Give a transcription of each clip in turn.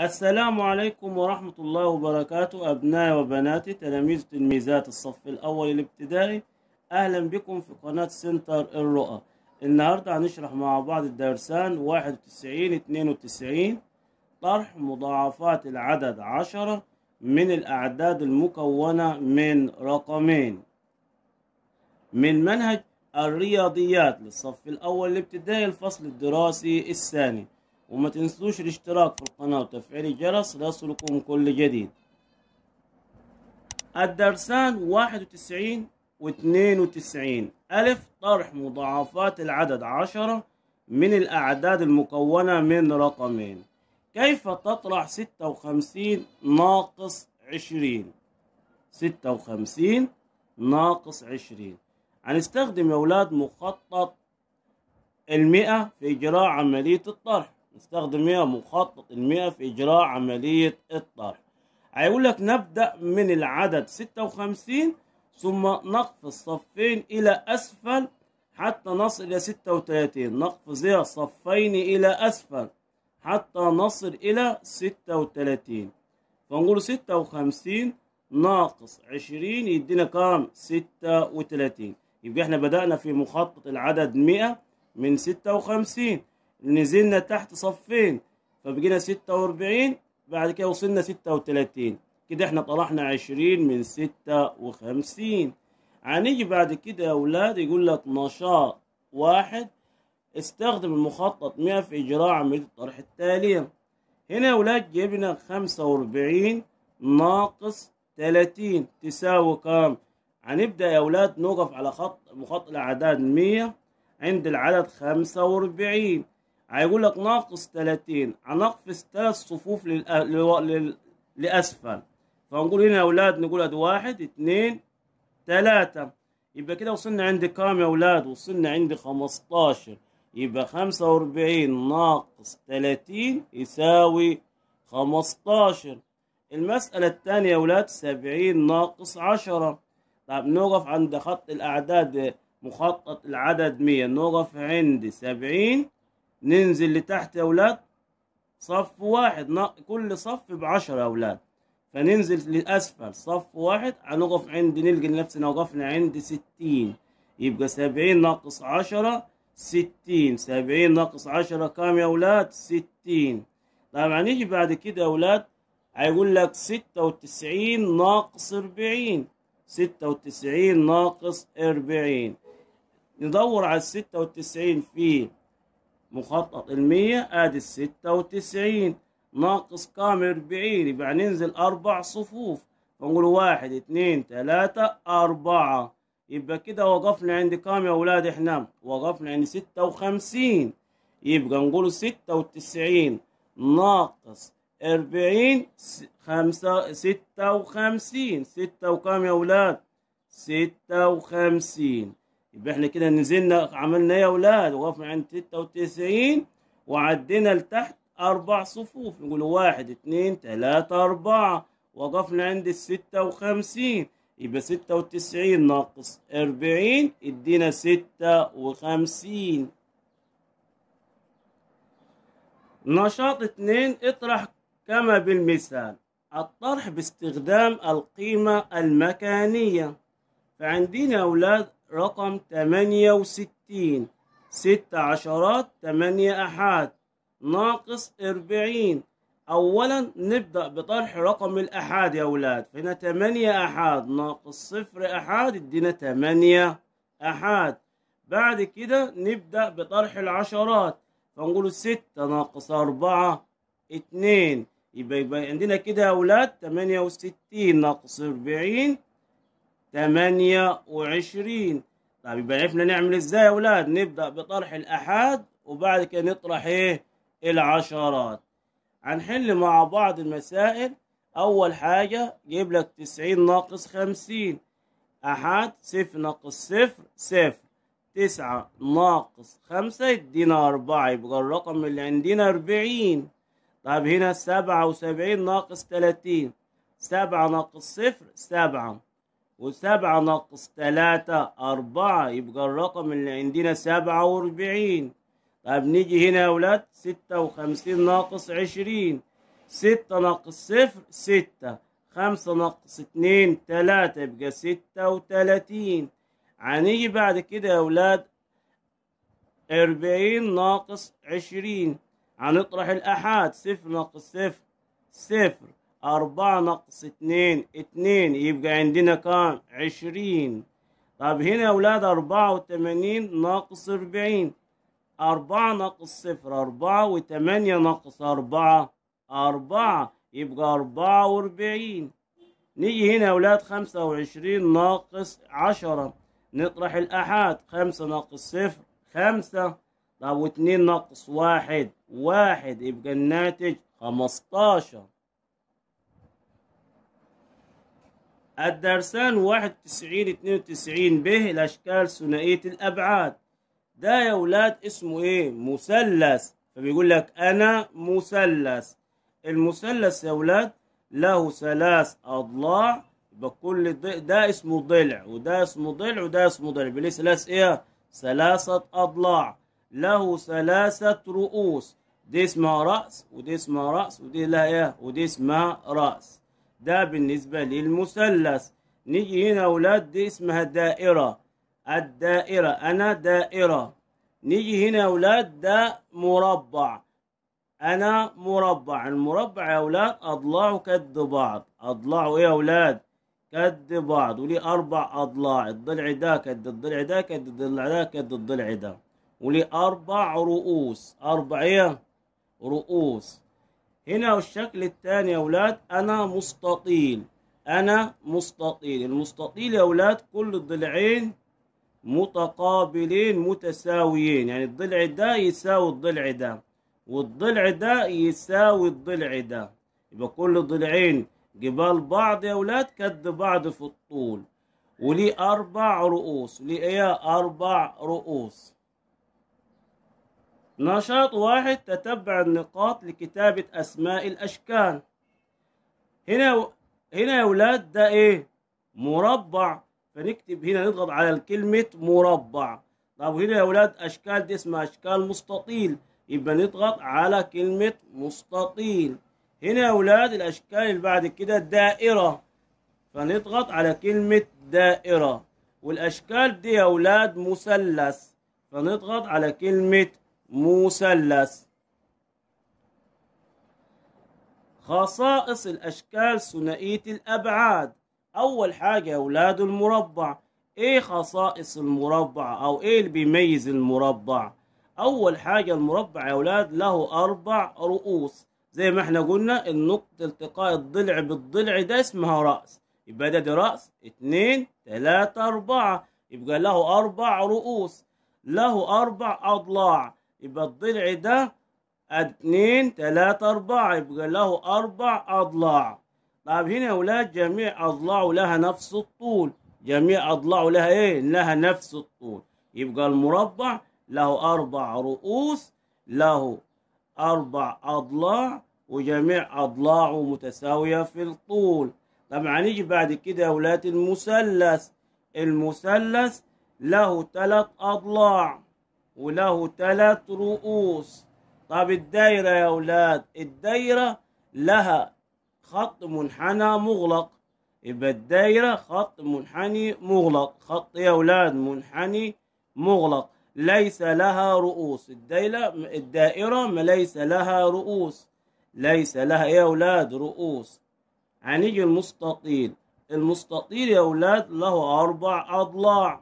السلام عليكم ورحمة الله وبركاته أبنائي وبناتي تلاميذ تلميذات الصف الأول الابتدائي أهلا بكم في قناة سنتر الرؤى النهاردة هنشرح مع بعض الدرسان 91 92 طرح مضاعفات العدد عشرة من الأعداد المكونة من رقمين من منهج الرياضيات للصف الأول الابتدائي الفصل الدراسي الثاني وما تنسوش الاشتراك في القناة وتفعيل الجرس ليصلكم كل جديد الدرسان واحد وتسعين واثنين وتسعين ألف طرح مضاعفات العدد عشرة من الأعداد المكونة من رقمين كيف تطرح ستة وخمسين ناقص عشرين ستة وخمسين ناقص عشرين هنستخدم يا أولاد مخطط المئة في إجراء عملية الطرح نستخدم ايه مخطط المئة في إجراء عملية الطرح هيقول لك نبدأ من العدد 56 ثم نقفز صفين إلى أسفل حتى نصل إلى 36 نقفز صفين إلى أسفل حتى نصل إلى 36 فنقول 56 ناقص 20 يدينا كام 36 يبقى احنا بدأنا في مخطط العدد 100 من 56 نزلنا تحت صفين فبقينا 46 بعد كده وصلنا 36 كده احنا طرحنا 20 من 56 هنيجي بعد كده يا اولاد يقول لك نشاط واحد استخدم المخطط 100 في اجراء عملية الطرح التالية هنا يا اولاد جبنا 45 ناقص 30 تساوي كام هنبدأ يا اولاد نوقف على خط مخطط الاعداد 100 عند العدد 45 هيقول لك ناقص 30 هنقفز ثلاث صفوف لأسفل فنقول هنا يا أولاد نقول أدي واحد اتنين تلاتة يبقى كده وصلنا عند كام يا أولاد وصلنا عند 15 يبقى 45 ناقص 30 يساوي 15 المسألة الثانية يا أولاد 70 ناقص 10 طب نوقف عند خط الأعداد مخطط العدد 100 نوقف عند 70 ننزل لتحت يا أولاد صف واحد كل صف بعشرة يا أولاد فننزل لأسفل صف واحد هنقف عند نلقى نفسنا وقفنا عند ستين يبقى سبعين ناقص عشرة ستين سبعين ناقص عشرة كام يا أولاد ستين طبعا نيجي بعد كده يا أولاد هيقول لك ستة وتسعين ناقص أربعين ستة وتسعين ناقص أربعين ندور على الستة وتسعين في مخطط المية ادي الستة وتسعين ناقص كام اربعين يبقى ننزل اربع صفوف فنقول واحد اتنين تلاتة اربعة يبقى كده وقفنا عند كام يا ولاد احنا وقفنا عند ستة وخمسين يبقى نقول ستة وتسعين ناقص أربعين خمسة ستة وخمسين ستة وكام يا ولاد ستة وخمسين يبقى احنا كده نزلنا عملنا ايه يا اولاد وقفنا عند 96 وعدينا لتحت اربع صفوف نقول واحد اتنين تلاتة اربعة وقفنا عند الستة وخمسين يبقى ستة وتسعين ناقص اربعين ادينا ستة وخمسين نشاط اتنين اطرح كما بالمثال الطرح باستخدام القيمة المكانية فعندنا أولاد رقم تمانية وستين ست عشرات تمانية أحاد ناقص أربعين أولا نبدأ بطرح رقم الأحاد يا أولاد فهنا تمانية أحاد ناقص صفر أحاد ادينا تمانية أحاد بعد كده نبدأ بطرح العشرات فنقول ستة ناقص أربعة اتنين يبقى يبقى عندنا كده يا أولاد تمانية وستين ناقص أربعين ثمانية وعشرين طيب يبقى عرفنا نعمل ازاي يا اولاد نبدأ بطرح الأحاد وبعد كده نطرح ايه العشرات هنحل مع بعض المسائل أول حاجة جيب لك تسعين ناقص خمسين احاد صفر ناقص صفر صفر تسعة ناقص خمسة يدينا أربعة يبقى الرقم اللي عندنا أربعين طب هنا سبعة وسبعين ناقص تلاتين سبعة ناقص صفر سبعة وسبعة ناقص تلاتة أربعة يبقى الرقم اللي عندنا سبعة وأربعين طب نيجي هنا يا ولاد ستة وخمسين ناقص عشرين ستة ناقص صفر ستة خمسة ناقص اتنين تلاتة يبقى ستة وتلاتين هنيجي بعد كده يا ولاد أربعين ناقص عشرين هنطرح الأحاد صفر ناقص صفر صفر أربعة ناقص اتنين اتنين يبقى عندنا كام عشرين طب هنا يا ولاد أربعة وتمانين ناقص أربعين أربعة ناقص صفر أربعة وتمانية ناقص أربعة أربعة يبقى أربعة وأربعين نيجي هنا يا ولاد خمسة وعشرين ناقص عشرة نطرح الأحاد خمسة ناقص صفر خمسة طب واتنين ناقص واحد واحد يبقى الناتج خمستاشر الدرسان 91 92 به الأشكال ثنائية الأبعاد ده يا ولاد اسمه إيه؟ مثلث فبيقول لك أنا مثلث المثلث يا ولاد له ثلاث أضلاع يبقى كل ده اسمه ضلع وده اسمه ضلع وده اسمه ضلع بليه ثلاث إيه؟ ثلاثة أضلاع له ثلاثة رؤوس دي اسمها رأس ودي اسمها رأس ودي لها إيه؟ ودي اسمها رأس ده بالنسبة للمثلث نيجي هنا أولاد دي اسمها دائرة الدائرة أنا دائرة نيجي هنا أولاد ده مربع أنا مربع المربع يا أولاد أضلاعه كد بعض أضلاعه إيه يا أولاد كد بعض وليه أربع أضلاع الضلع ده كد الضلع ده كد الضلع ده كد الضلع ده وليه أربع رؤوس أربع إيه رؤوس هنا الشكل الثاني يا أولاد أنا مستطيل أنا مستطيل المستطيل يا أولاد كل الضلعين متقابلين متساويين يعني الضلع ده يساوي الضلع ده والضلع ده يساوي الضلع ده يبقى كل ضلعين جبال بعض يا أولاد كد بعض في الطول وليه أربع رؤوس ليه إيه أربع رؤوس نشاط واحد تتبع النقاط لكتابة أسماء الأشكال هنا هنا يا ولاد ده إيه؟ مربع فنكتب هنا نضغط على الكلمة مربع طب هنا يا ولاد أشكال دي اسمها أشكال مستطيل يبقى نضغط على كلمة مستطيل هنا يا ولاد الأشكال اللي بعد كده دائرة فنضغط على كلمة دائرة والأشكال دي يا ولاد مثلث فنضغط على كلمة مثلث خصائص الأشكال ثنائية الأبعاد أول حاجة يا أولاد المربع إيه خصائص المربع أو إيه اللي بيميز المربع أول حاجة المربع يا أولاد له أربع رؤوس زي ما احنا قلنا النقطة التقاء الضلع بالضلع ده اسمها رأس يبقى ده دي رأس اتنين تلاتة أربعة يبقى له أربع رؤوس له أربع أضلاع يبقى الضلع ده اتنين تلاتة أربعة يبقى له أربع أضلاع طب هنا يا ولاد جميع أضلاعه لها نفس الطول جميع أضلاعه لها إيه؟ لها نفس الطول يبقى المربع له أربع رؤوس له أربع أضلاع وجميع أضلاعه متساوية في الطول طب هنيجي يعني بعد كده يا ولاد المثلث المثلث له تلات أضلاع وله ثلاث رؤوس طب الدايرة يا أولاد الدايرة لها خط منحنى مغلق يبقى الدايرة خط منحني مغلق خط يا أولاد منحني مغلق ليس لها رؤوس الدايرة الدائرة ما ليس لها رؤوس ليس لها يا أولاد رؤوس هنيجي المستطيل المستطيل يا أولاد له أربع أضلاع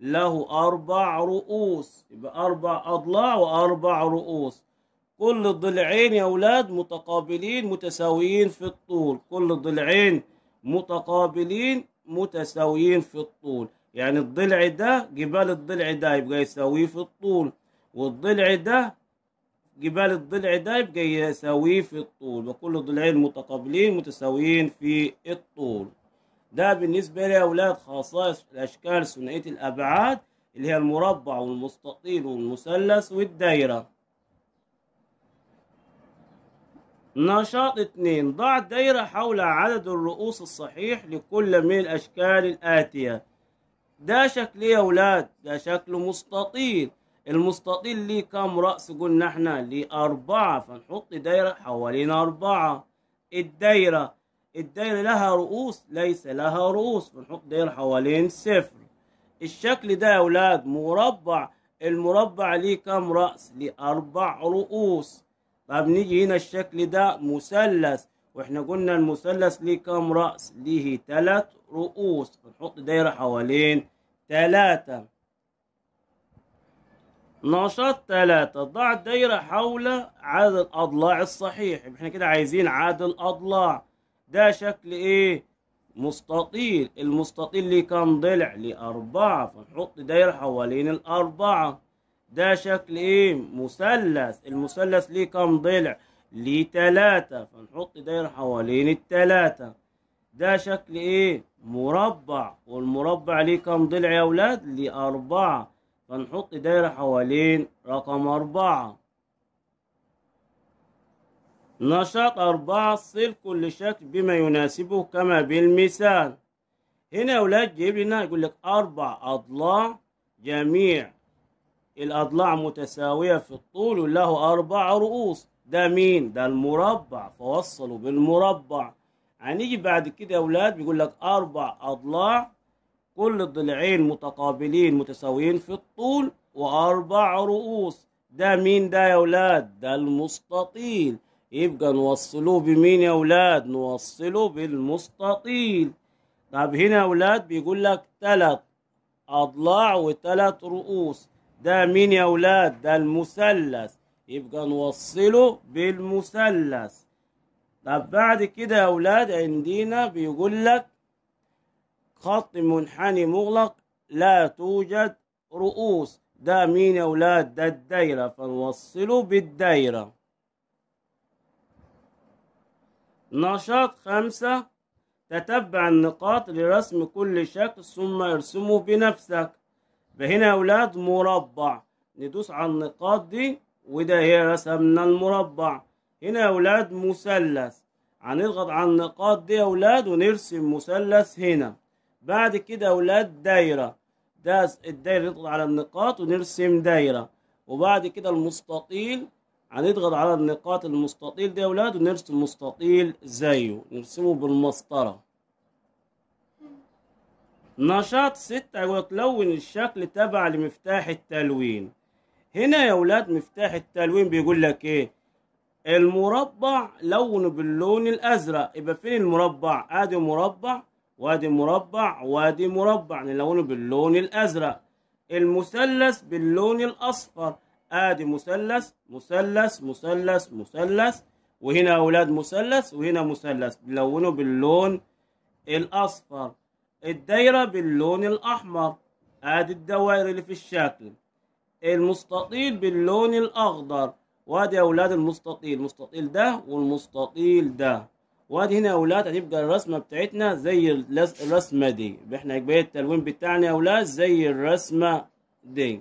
له أربع رؤوس يبقى أربع أضلاع وأربع رؤوس كل الضلعين يا أولاد متقابلين متساويين في الطول كل الضلعين متقابلين متساويين في الطول يعني الضلع ده جبال الضلع ده يبقى يساويه في الطول والضلع ده جبال الضلع ده يبقى يساويه في الطول وكل الضلعين متقابلين متساويين في الطول ده بالنسبة لي أولاد خصائص الأشكال ثنائية الأبعاد اللي هي المربع والمستطيل والمثلث والدايرة نشاط اتنين ضع دايرة حول عدد الرؤوس الصحيح لكل من الأشكال الآتية ده شكل إيه يا أولاد؟ ده شكل مستطيل المستطيل ليه كام رأس قلنا احنا؟ ليه أربعة فنحط دايرة حوالين أربعة الدايرة الدايرة لها رؤوس ليس لها رؤوس بنحط دايرة حوالين صفر الشكل ده يا أولاد مربع المربع ليه كام رأس؟ ليه أربع رؤوس طب نيجي هنا الشكل ده مثلث واحنا قلنا المثلث ليه كام رأس؟ ليه تلات رؤوس بنحط دايرة حوالين تلاتة نشاط تلاتة ضع الدايرة حول عدد الأضلاع الصحيح احنا كده عايزين عدد الأضلاع ده شكل ايه مستطيل المستطيل ليه كام ضلع ليه أربعة فنحط دايرة حوالين الأربعة ده شكل ايه مثلث المثلث ليه كام ضلع ليه تلاتة فنحط دايرة حوالين التلاتة ده شكل ايه مربع والمربع ليه كام ضلع يا ولاد ليه أربعة فنحط دايرة حوالين رقم أربعة نشاط أربعة صل كل شكل بما يناسبه كما بالمثال هنا يا ولاد جايب لنا يقول لك أربع أضلاع جميع الأضلاع متساوية في الطول وله أربع رؤوس ده مين؟ ده المربع فوصلوا بالمربع هنيجي يعني بعد كده يا ولاد بيقول لك أربع أضلاع كل الضلعين متقابلين متساويين في الطول وأربع رؤوس ده مين ده يا ولاد؟ ده المستطيل يبقى نوصله بمين يا أولاد نوصله بالمستطيل طب هنا يا أولاد بيقول لك ثلاث أضلاع وثلاث رؤوس ده مين يا أولاد ده المثلث يبقى نوصله بالمثلث طب بعد كده يا أولاد عندنا بيقول لك خط منحني مغلق لا توجد رؤوس ده مين يا أولاد ده الدايرة فنوصله بالدايرة نشاط خمسة تتبع النقاط لرسم كل شكل ثم ارسمه بنفسك فهنا يا أولاد مربع ندوس على النقاط دي وده هي رسمنا المربع هنا يا أولاد مثلث هنضغط على النقاط دي يا أولاد ونرسم مثلث هنا بعد كده يا أولاد دايرة ده الدايرة نضغط على النقاط ونرسم دايرة وبعد كده المستطيل هنضغط على النقاط المستطيل دي يا ولاد ونرسم مستطيل زيه نرسمه بالمسطرة نشاط ستة يقول لون الشكل تبع لمفتاح التلوين هنا يا ولاد مفتاح التلوين بيقول لك ايه المربع لونه باللون الازرق يبقى فين المربع ادي مربع وادي مربع وادي مربع نلونه يعني باللون الازرق المثلث باللون الاصفر ادي مثلث مثلث مثلث مثلث وهنا اولاد مثلث وهنا مثلث بنلونه باللون الاصفر الدايره باللون الاحمر ادي الدوائر اللي في الشكل المستطيل باللون الاخضر وادي اولاد المستطيل المستطيل ده والمستطيل ده وادي هنا يا اولاد هتبقى الرسمه بتاعتنا زي الرسمه دي احنا بقيت التلوين بتاعنا يا اولاد زي الرسمه دي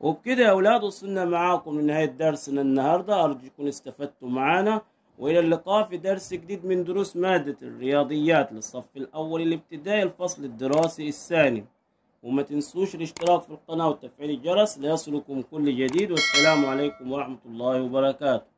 وبكده يا أولاد وصلنا معاكم لنهاية درسنا النهاردة أرجو يكون استفدتوا معانا وإلى اللقاء في درس جديد من دروس مادة الرياضيات للصف الأول الابتدائي الفصل الدراسي الثاني وما تنسوش الاشتراك في القناة وتفعيل الجرس ليصلكم كل جديد والسلام عليكم ورحمة الله وبركاته